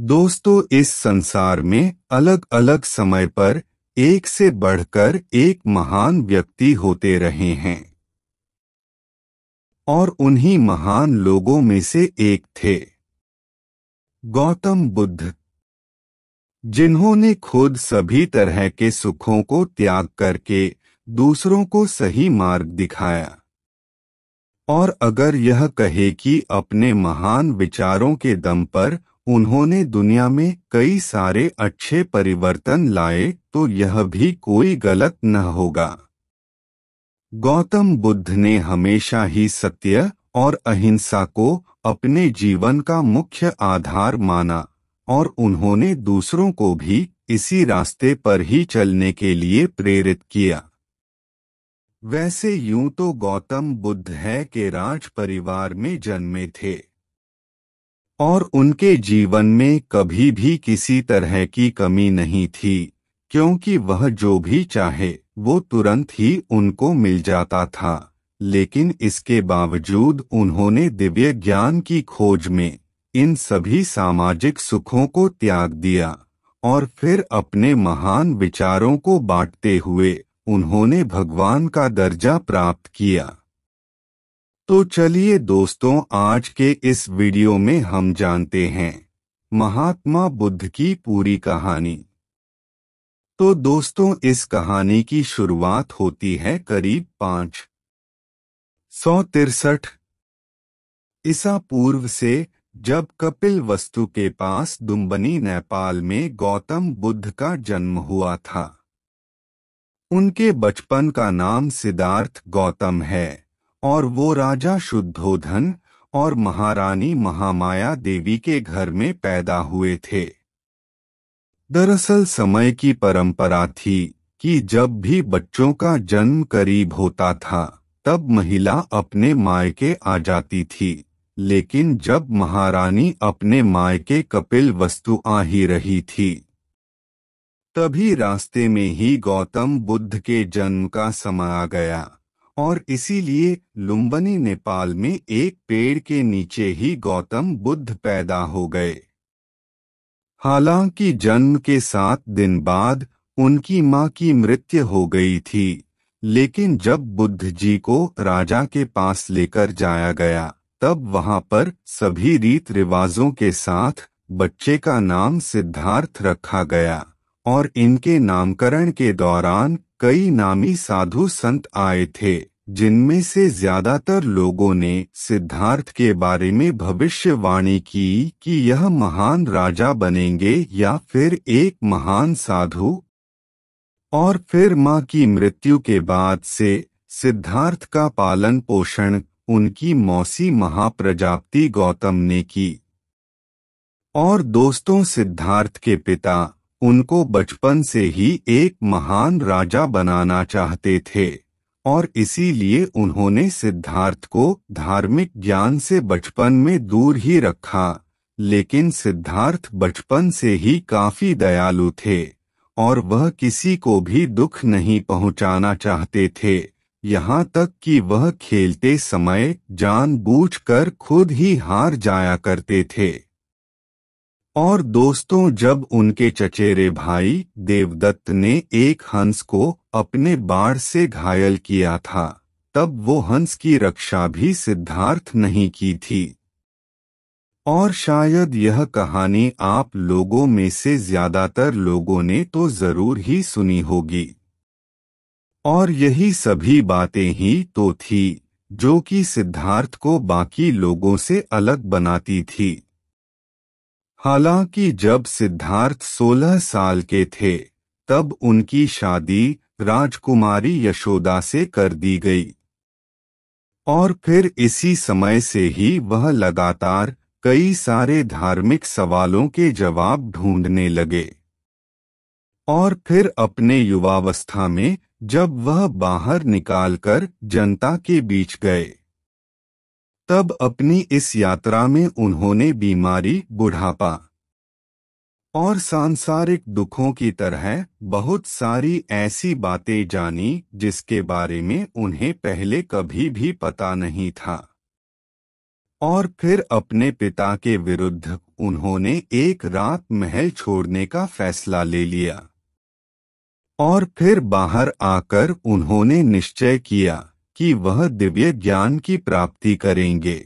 दोस्तों इस संसार में अलग अलग समय पर एक से बढ़कर एक महान व्यक्ति होते रहे हैं और उन्हीं महान लोगों में से एक थे गौतम बुद्ध जिन्होंने खुद सभी तरह के सुखों को त्याग करके दूसरों को सही मार्ग दिखाया और अगर यह कहे कि अपने महान विचारों के दम पर उन्होंने दुनिया में कई सारे अच्छे परिवर्तन लाए तो यह भी कोई गलत न होगा गौतम बुद्ध ने हमेशा ही सत्य और अहिंसा को अपने जीवन का मुख्य आधार माना और उन्होंने दूसरों को भी इसी रास्ते पर ही चलने के लिए प्रेरित किया वैसे यूं तो गौतम बुद्ध है के राज परिवार में जन्मे थे और उनके जीवन में कभी भी किसी तरह की कमी नहीं थी क्योंकि वह जो भी चाहे वो तुरंत ही उनको मिल जाता था लेकिन इसके बावजूद उन्होंने दिव्य ज्ञान की खोज में इन सभी सामाजिक सुखों को त्याग दिया और फिर अपने महान विचारों को बांटते हुए उन्होंने भगवान का दर्जा प्राप्त किया तो चलिए दोस्तों आज के इस वीडियो में हम जानते हैं महात्मा बुद्ध की पूरी कहानी तो दोस्तों इस कहानी की शुरुआत होती है करीब पांच सौ तिरसठ ईसा पूर्व से जब कपिल वस्तु के पास दुम्बनी नेपाल में गौतम बुद्ध का जन्म हुआ था उनके बचपन का नाम सिद्धार्थ गौतम है और वो राजा शुद्धोधन और महारानी महामाया देवी के घर में पैदा हुए थे दरअसल समय की परंपरा थी कि जब भी बच्चों का जन्म करीब होता था तब महिला अपने मायके आ जाती थी लेकिन जब महारानी अपने मायके कपिल वस्तु आ ही रही थी तभी रास्ते में ही गौतम बुद्ध के जन्म का समय आ गया और इसीलिए लुम्बनी नेपाल में एक पेड़ के नीचे ही गौतम बुद्ध पैदा हो गए हालांकि जन्म के सात दिन बाद उनकी मां की मृत्यु हो गई थी लेकिन जब बुद्ध जी को राजा के पास लेकर जाया गया तब वहां पर सभी रीत रिवाजों के साथ बच्चे का नाम सिद्धार्थ रखा गया और इनके नामकरण के दौरान कई नामी साधु संत आए थे जिनमें से ज्यादातर लोगों ने सिद्धार्थ के बारे में भविष्यवाणी की कि यह महान राजा बनेंगे या फिर एक महान साधु और फिर मां की मृत्यु के बाद से सिद्धार्थ का पालन पोषण उनकी मौसी महाप्रजापति गौतम ने की और दोस्तों सिद्धार्थ के पिता उनको बचपन से ही एक महान राजा बनाना चाहते थे और इसीलिए उन्होंने सिद्धार्थ को धार्मिक ज्ञान से बचपन में दूर ही रखा लेकिन सिद्धार्थ बचपन से ही काफी दयालु थे और वह किसी को भी दुख नहीं पहुंचाना चाहते थे यहाँ तक कि वह खेलते समय जानबूझकर खुद ही हार जाया करते थे और दोस्तों जब उनके चचेरे भाई देवदत्त ने एक हंस को अपने बाढ़ से घायल किया था तब वो हंस की रक्षा भी सिद्धार्थ नहीं की थी और शायद यह कहानी आप लोगों में से ज्यादातर लोगों ने तो जरूर ही सुनी होगी और यही सभी बातें ही तो थी जो कि सिद्धार्थ को बाकी लोगों से अलग बनाती थी हालांकि जब सिद्धार्थ 16 साल के थे तब उनकी शादी राजकुमारी यशोदा से कर दी गई और फिर इसी समय से ही वह लगातार कई सारे धार्मिक सवालों के जवाब ढूंढने लगे और फिर अपने युवावस्था में जब वह बाहर निकालकर जनता के बीच गए तब अपनी इस यात्रा में उन्होंने बीमारी बुढ़ापा और सांसारिक दुखों की तरह बहुत सारी ऐसी बातें जानी जिसके बारे में उन्हें पहले कभी भी पता नहीं था और फिर अपने पिता के विरुद्ध उन्होंने एक रात महल छोड़ने का फैसला ले लिया और फिर बाहर आकर उन्होंने निश्चय किया कि वह दिव्य ज्ञान की प्राप्ति करेंगे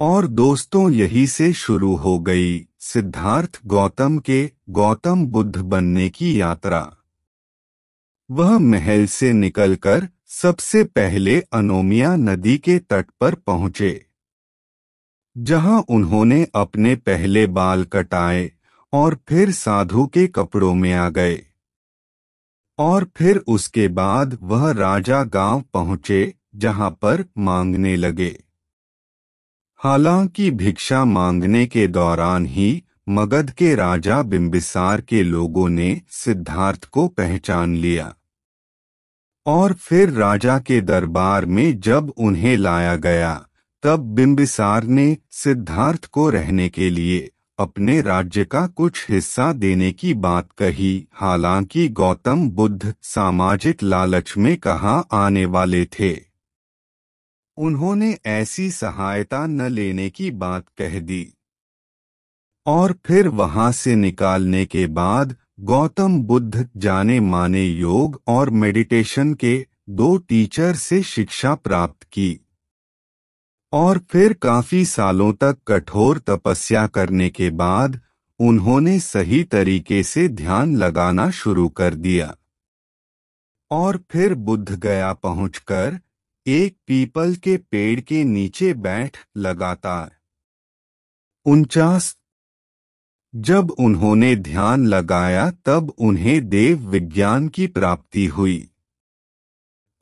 और दोस्तों यही से शुरू हो गई सिद्धार्थ गौतम के गौतम बुद्ध बनने की यात्रा वह महल से निकलकर सबसे पहले अनोमिया नदी के तट पर पहुंचे जहां उन्होंने अपने पहले बाल कटाए और फिर साधु के कपड़ों में आ गए और फिर उसके बाद वह राजा गांव पहुंचे जहां पर मांगने लगे हालांकि भिक्षा मांगने के दौरान ही मगध के राजा बिंबिसार के लोगों ने सिद्धार्थ को पहचान लिया और फिर राजा के दरबार में जब उन्हें लाया गया तब बिंबिसार ने सिद्धार्थ को रहने के लिए अपने राज्य का कुछ हिस्सा देने की बात कही हालांकि गौतम बुद्ध सामाजिक लालच में कहा आने वाले थे उन्होंने ऐसी सहायता न लेने की बात कह दी और फिर वहां से निकालने के बाद गौतम बुद्ध जाने माने योग और मेडिटेशन के दो टीचर से शिक्षा प्राप्त की और फिर काफी सालों तक कठोर तपस्या करने के बाद उन्होंने सही तरीके से ध्यान लगाना शुरू कर दिया और फिर बुद्ध गया पहुंचकर एक पीपल के पेड़ के नीचे बैठ लगातार उनचास जब उन्होंने ध्यान लगाया तब उन्हें देव विज्ञान की प्राप्ति हुई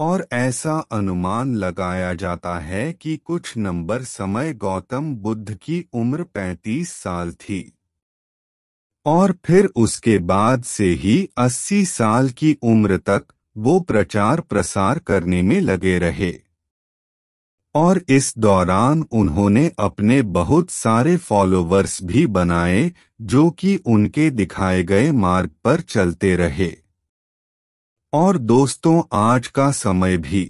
और ऐसा अनुमान लगाया जाता है कि कुछ नंबर समय गौतम बुद्ध की उम्र 35 साल थी और फिर उसके बाद से ही 80 साल की उम्र तक वो प्रचार प्रसार करने में लगे रहे और इस दौरान उन्होंने अपने बहुत सारे फॉलोवर्स भी बनाए जो कि उनके दिखाए गए मार्ग पर चलते रहे और दोस्तों आज का समय भी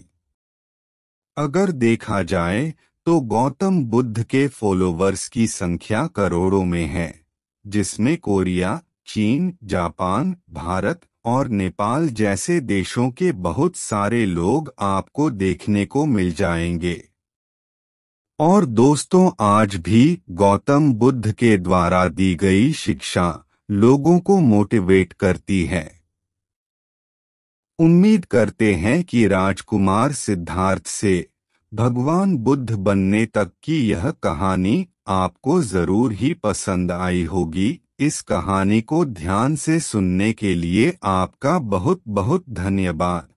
अगर देखा जाए तो गौतम बुद्ध के फॉलोवर्स की संख्या करोड़ों में है जिसमें कोरिया चीन जापान भारत और नेपाल जैसे देशों के बहुत सारे लोग आपको देखने को मिल जाएंगे और दोस्तों आज भी गौतम बुद्ध के द्वारा दी गई शिक्षा लोगों को मोटिवेट करती है उम्मीद करते हैं कि राजकुमार सिद्धार्थ से भगवान बुद्ध बनने तक की यह कहानी आपको जरूर ही पसंद आई होगी इस कहानी को ध्यान से सुनने के लिए आपका बहुत बहुत धन्यवाद